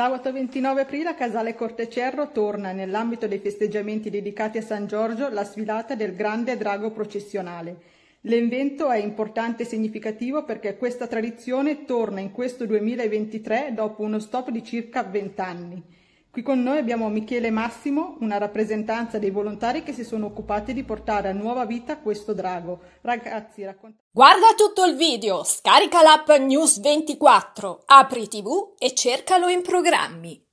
Sabato 29 aprile a Casale Cortecerro torna, nell'ambito dei festeggiamenti dedicati a San Giorgio, la sfilata del grande drago processionale. L'evento è importante e significativo perché questa tradizione torna in questo 2023 dopo uno stop di circa 20 anni. Qui con noi abbiamo Michele Massimo, una rappresentanza dei volontari che si sono occupati di portare a nuova vita questo drago. Ragazzi, raccontate. Guarda tutto il video, scarica l'app News 24, apri TV e cercalo in programmi.